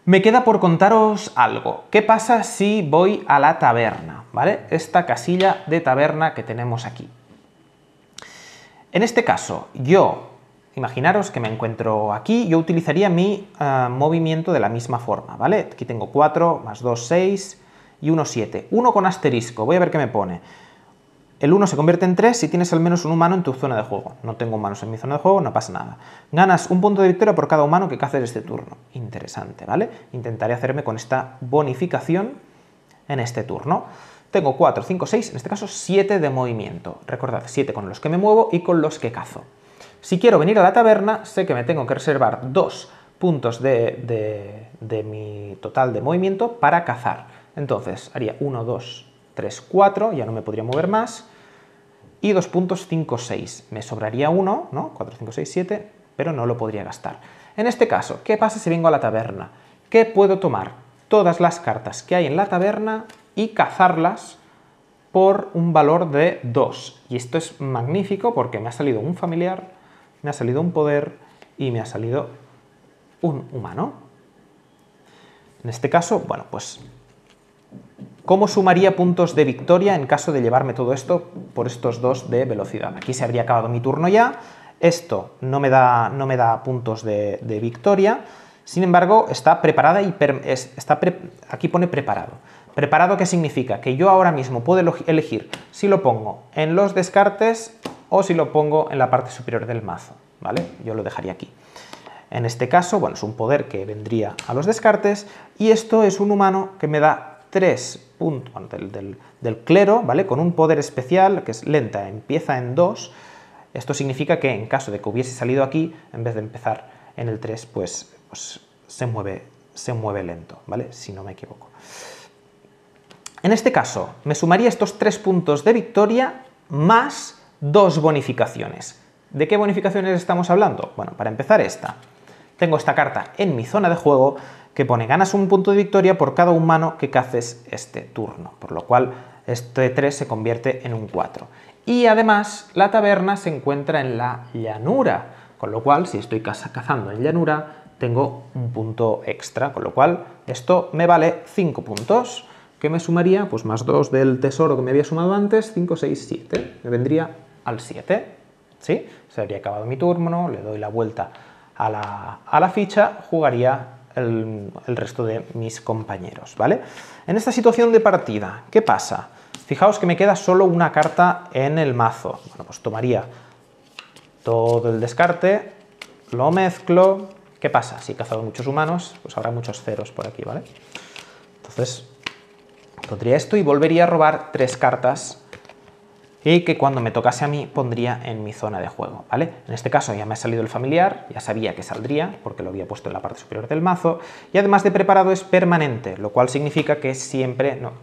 Me queda por contaros algo. ¿Qué pasa si voy a la taberna? ¿Vale? Esta casilla de taberna que tenemos aquí. En este caso, yo, imaginaros que me encuentro aquí, yo utilizaría mi eh, movimiento de la misma forma, ¿vale? Aquí tengo 4, más 2, 6 y 1, 7. 1 con asterisco, voy a ver qué me pone. El 1 se convierte en 3 si tienes al menos un humano en tu zona de juego. No tengo humanos en mi zona de juego, no pasa nada. Ganas un punto de victoria por cada humano que caces este turno. Interesante, ¿vale? Intentaré hacerme con esta bonificación en este turno. Tengo 4, 5, 6, en este caso 7 de movimiento. Recordad, 7 con los que me muevo y con los que cazo. Si quiero venir a la taberna, sé que me tengo que reservar 2 puntos de, de mi total de movimiento para cazar. Entonces haría 1, 2, 3, 4, ya no me podría mover más, y 2.56. Me sobraría 1, ¿no? 4, 5, 6, 7, pero no lo podría gastar. En este caso, ¿qué pasa si vengo a la taberna? Que puedo tomar todas las cartas que hay en la taberna y cazarlas por un valor de 2. Y esto es magnífico porque me ha salido un familiar, me ha salido un poder y me ha salido un humano. En este caso, bueno, pues ¿Cómo sumaría puntos de victoria en caso de llevarme todo esto por estos dos de velocidad? Aquí se habría acabado mi turno ya. Esto no me da, no me da puntos de, victoria. Sin embargo, está preparada y está aquí pone preparado. ¿Preparado qué significa? Que yo ahora mismo puedo elegir si lo pongo en los descartes o si lo pongo en la parte superior del mazo. ¿vale? Yo lo dejaría aquí. En este caso, bueno, es un poder que vendría a los descartes y esto es un humano que me da 3 puntos del, clero, ¿vale? Con un poder especial que es lenta, empieza en 2. Esto significa que en caso de que hubiese salido aquí, en vez de empezar en el 3, pues, pues se, mueve, se mueve lento, ¿vale? Si no me equivoco. En este caso, me sumaría estos tres puntos de victoria más dos bonificaciones. ¿De qué bonificaciones estamos hablando? Bueno, para empezar esta. Tengo esta carta en mi zona de juego que pone ganas un punto de victoria por cada humano que caces este turno, por lo cual este 3 se convierte en un 4. Y además la taberna se encuentra en la llanura, con lo cual si estoy cazando en llanura tengo un punto extra, con lo cual esto me vale 5 puntos, que me sumaría pues más 2 del tesoro que me había sumado antes, 5, 6, 7, me vendría al 7, ¿sí? Se habría acabado mi turno, le doy la vuelta a la, a la ficha, jugaría el, resto de mis compañeros, ¿vale? En esta situación de partida, ¿qué pasa? Fijaos que me queda solo una carta en el mazo. Bueno, pues tomaría todo el descarte, lo mezclo. ¿Qué pasa? Si he cazado muchos humanos, pues habrá muchos ceros por aquí, ¿vale? Entonces, pondría esto y volvería a robar tres cartas y que cuando me tocase a mí pondría en mi zona de juego, ¿vale? En este caso ya me ha salido el familiar, ya sabía que saldría porque lo había puesto en la parte superior del mazo y además de preparado es permanente, lo cual significa que siempre, no,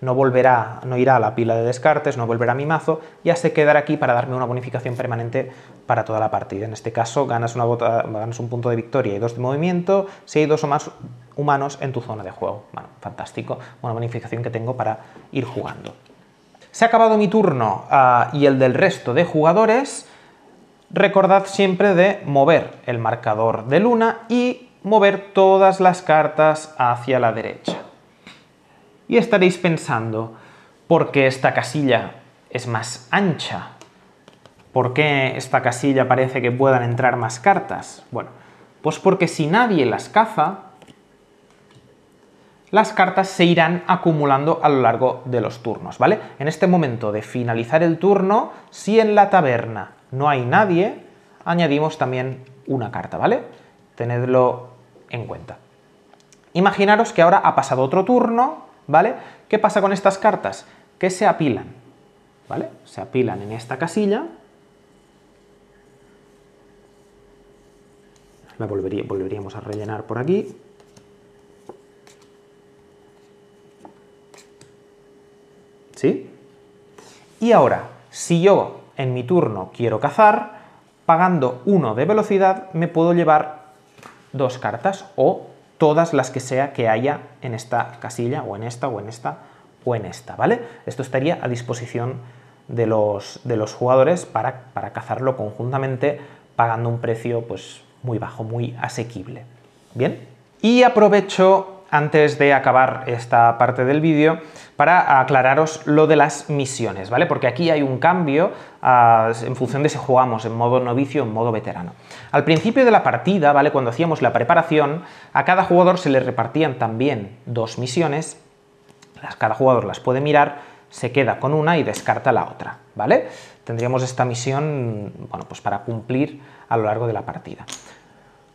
no, volverá, no irá a la pila de descartes, no volverá a mi mazo, ya se quedará aquí para darme una bonificación permanente para toda la partida. En este caso ganas, una ganas un punto de victoria y dos de movimiento si hay dos o más humanos en tu zona de juego. Bueno, fantástico, una bonificación que tengo para ir jugando. Se ha acabado mi turno ah, y el del resto de jugadores. Recordad siempre de mover el marcador de luna y mover todas las cartas hacia la derecha. Y estaréis pensando, ¿por qué esta casilla es más ancha? ¿Por qué esta casilla parece que puedan entrar más cartas? Bueno, pues porque si nadie las caza, las cartas se irán acumulando a lo largo de los turnos, ¿vale? En este momento de finalizar el turno, si en la taberna no hay nadie, añadimos también una carta, ¿vale? Tenedlo en cuenta. Imaginaros que ahora ha pasado otro turno, ¿vale? ¿Qué pasa con estas cartas? Que se apilan, ¿vale? Se apilan en esta casilla. La volveríamos a rellenar por aquí. ¿Sí? Y ahora, si yo en mi turno quiero cazar, pagando uno de velocidad me puedo llevar dos cartas o todas las que sea que haya en esta casilla o en esta o en esta o en esta, ¿vale? Esto estaría a disposición de los, de los jugadores para, para cazarlo conjuntamente pagando un precio pues muy bajo, muy asequible. ¿Bien? Y aprovecho antes de acabar esta parte del vídeo para aclararos lo de las misiones, Porque aquí hay un cambio ah, en función de si jugamos en modo novicio o en modo veterano. Al principio de la partida, Cuando hacíamos la preparación, a cada jugador se le repartían también dos misiones, cada jugador las puede mirar, se queda con una y descarta la otra, Tendríamos esta misión, pues para cumplir a lo largo de la partida.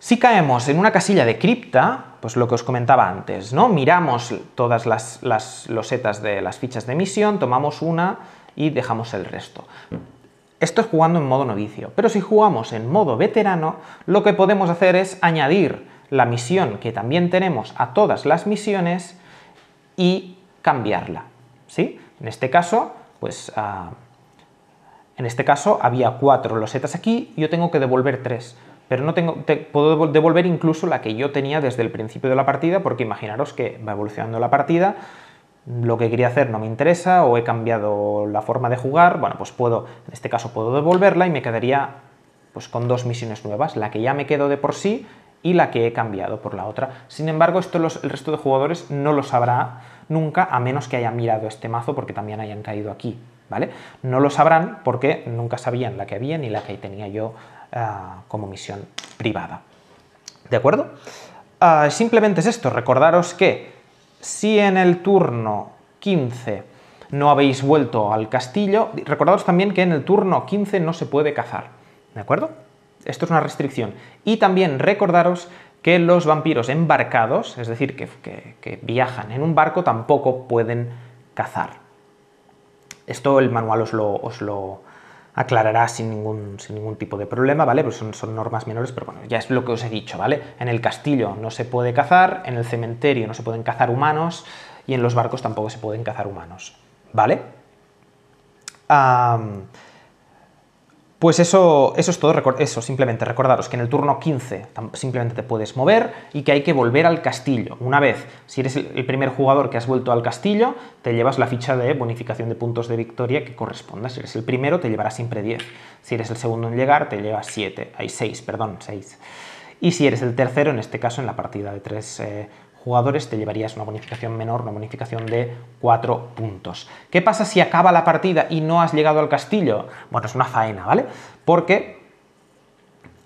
Si caemos en una casilla de cripta, pues lo que os comentaba antes, ¿no? Miramos todas las, losetas de las fichas de misión, tomamos una y dejamos el resto. Esto es jugando en modo novicio, pero si jugamos en modo veterano, lo que podemos hacer es añadir la misión que también tenemos a todas las misiones y cambiarla, En este caso, pues... Ah, en este caso había cuatro losetas aquí, yo tengo que devolver tres pero no tengo, puedo devolver incluso la que yo tenía desde el principio de la partida, porque imaginaros que va evolucionando la partida, lo que quería hacer no me interesa o he cambiado la forma de jugar, bueno, pues puedo, en este caso puedo devolverla y me quedaría pues con dos misiones nuevas, la que ya me quedo de por sí y la que he cambiado por la otra. Sin embargo, esto el resto de jugadores no lo sabrá nunca, a menos que hayan mirado este mazo porque también hayan caído aquí, ¿vale? No lo sabrán porque nunca sabían la que había ni la que tenía yo eh, como misión privada. ¿De acuerdo? Ah, simplemente es esto, recordaros que si en el turno 15 no habéis vuelto al castillo, recordaros también que en el turno 15 no se puede cazar, ¿de acuerdo? Esto es una restricción. Y también recordaros que los vampiros embarcados, es decir, que, viajan en un barco, tampoco pueden cazar. Esto el manual os lo aclarará sin ningún, ningún tipo de problema, ¿vale? Pues son, son, normas menores, pero bueno, ya es lo que os he dicho, ¿vale? En el castillo no se puede cazar, en el cementerio no se pueden cazar humanos y en los barcos tampoco se pueden cazar humanos, ¿vale? Pues eso, eso es todo, eso simplemente recordaros que en el turno 15 simplemente te puedes mover y que hay que volver al castillo. Una vez, si eres el primer jugador que has vuelto al castillo, te llevas la ficha de bonificación de puntos de victoria que corresponda. Si eres el primero, te llevará siempre 10. Si eres el segundo en llegar, te llevas 7. Hay 6, perdón, 6. Y si eres el tercero, en este caso en la partida de 3 jugadores te llevarías una bonificación menor, una bonificación de 4 puntos. ¿Qué pasa si acaba la partida y no has llegado al castillo? Bueno, es una faena, ¿vale? Porque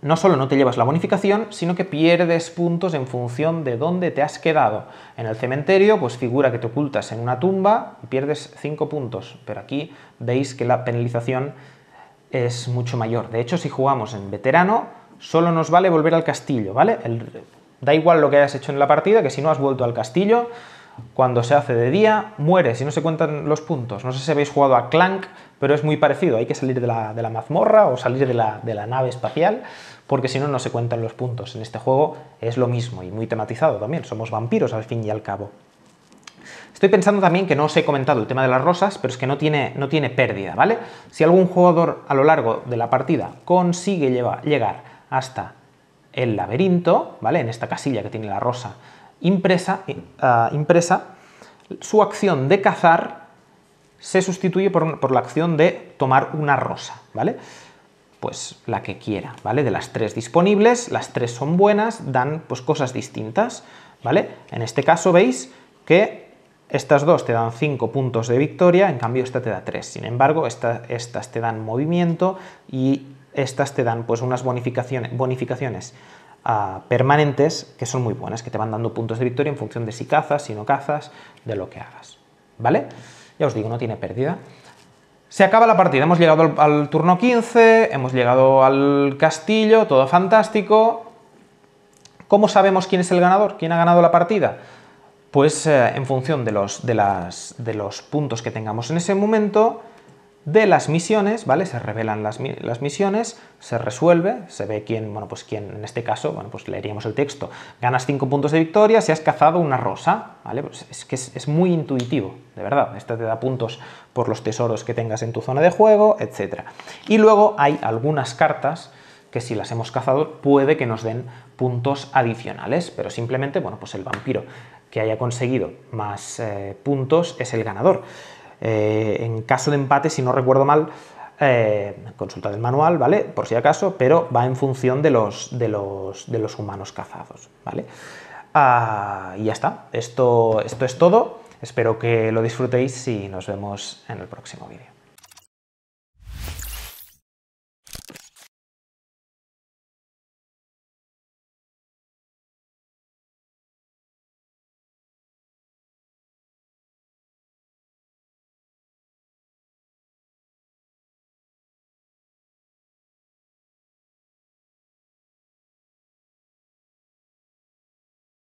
no solo no te llevas la bonificación, sino que pierdes puntos en función de dónde te has quedado. En el cementerio, pues figura que te ocultas en una tumba y pierdes 5 puntos, pero aquí veis que la penalización es mucho mayor. De hecho, si jugamos en veterano, solo nos vale volver al castillo, ¿vale? El Da igual lo que hayas hecho en la partida, que si no has vuelto al castillo, cuando se hace de día, mueres y no se cuentan los puntos. No sé si habéis jugado a Clank, pero es muy parecido. Hay que salir de la, mazmorra o salir de la, nave espacial, porque si no, no se cuentan los puntos. En este juego es lo mismo y muy tematizado también. Somos vampiros al fin y al cabo. Estoy pensando también que no os he comentado el tema de las rosas, pero es que no tiene, no tiene pérdida, ¿vale? Si algún jugador a lo largo de la partida consigue llegar hasta el laberinto, ¿vale? En esta casilla que tiene la rosa impresa, eh, ah, impresa su acción de cazar se sustituye por, la acción de tomar una rosa, ¿vale? Pues la que quiera, ¿vale? De las tres disponibles, las tres son buenas, dan pues cosas distintas, ¿vale? En este caso veis que estas dos te dan 5 puntos de victoria, en cambio esta te da 3. Sin embargo, estas te dan movimiento y estas te dan pues unas bonificaciones, bonificaciones ah, permanentes que son muy buenas, que te van dando puntos de victoria en función de si cazas, si no cazas, de lo que hagas. ¿Vale? Ya os digo, no tiene pérdida. Se acaba la partida, hemos llegado al, turno 15, hemos llegado al castillo, todo fantástico. ¿Cómo sabemos quién es el ganador? ¿Quién ha ganado la partida? Pues eh, en función de los puntos que tengamos en ese momento, de las misiones, ¿vale? Se revelan las, misiones, se resuelve, se ve quién, bueno, pues quién, en este caso, bueno, pues leeríamos el texto. Ganas 5 puntos de victoria si has cazado una rosa, ¿vale? Pues es que es, muy intuitivo, de verdad. esto te da puntos por los tesoros que tengas en tu zona de juego, etc. Y luego hay algunas cartas que si las hemos cazado puede que nos den puntos adicionales, pero simplemente, bueno, pues el vampiro que haya conseguido más eh, puntos es el ganador. Eh, en caso de empate, si no recuerdo mal, eh, consultad consulta el manual, ¿vale? Por si acaso, pero va en función de los, de los, de los humanos cazados, ¿vale? Ah, y ya está, esto, esto es todo, espero que lo disfrutéis y nos vemos en el próximo vídeo.